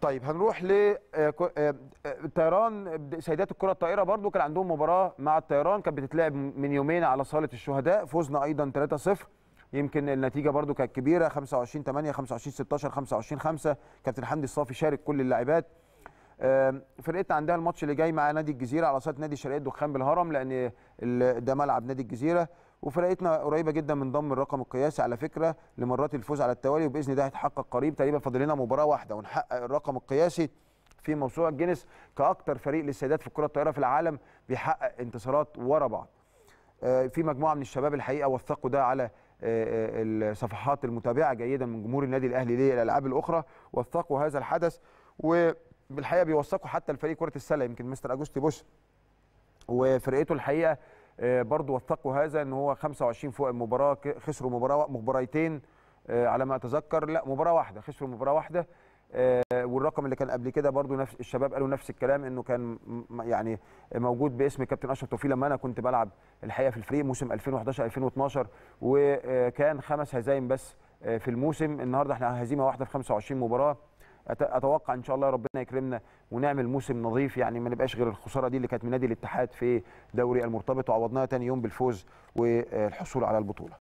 طيب هنروح ل آه، آه، آه، طيران سيدات الكره الطائره برضو كان عندهم مباراه مع الطيران كانت بتتلعب من يومين على صاله الشهداء فوزنا ايضا 3-0 يمكن النتيجه برضو كانت كبيره 25 8 25 16 25 5 كابتن حمدي الصافي شارك كل اللاعبات فرقتنا عندها الماتش اللي جاي مع نادي الجزيره على صاله نادي شرقيه الدخان بالهرم لان ده ملعب نادي الجزيره وفرقتنا قريبه جدا من ضم الرقم القياسي على فكره لمرات الفوز على التوالي وباذن ده هيتحقق قريب تقريبا فاضل لنا مباراه واحده ونحقق الرقم القياسي في موسوعه جينيس كاكثر فريق للسيدات في الكره الطايره في العالم بيحقق انتصارات ورا بعض. آه، في مجموعه من الشباب الحقيقه وثقوا ده على آه، آه، الصفحات المتابعه جيدا من جمهور النادي الاهلي للالعاب الاخرى وثقوا هذا الحدث وبالحقيقه بيوثقوا حتى الفريق كره السله يمكن مستر اجوستي بوش وفرقته الحقيقه آه، برضو وثقوا هذا ان هو 25 فوق المباراه خسروا مباراه مباراتين آه، على ما اتذكر لا مباراه واحده خسروا مباراه واحده آه، والرقم اللي كان قبل كده برضو نفس الشباب قالوا نفس الكلام انه كان يعني موجود باسم كابتن اشرف توفيق لما انا كنت بلعب الحقيقه في الفريق موسم 2011 2012 وكان خمس هزايم بس في الموسم النهارده احنا هزيمه واحده في 25 مباراه اتوقع ان شاء الله ربنا يكرمنا ونعمل موسم نظيف يعني ما نبقاش غير الخساره دي اللي كانت من نادي الاتحاد في دوري المرتبط وعوضناها تاني يوم بالفوز والحصول على البطوله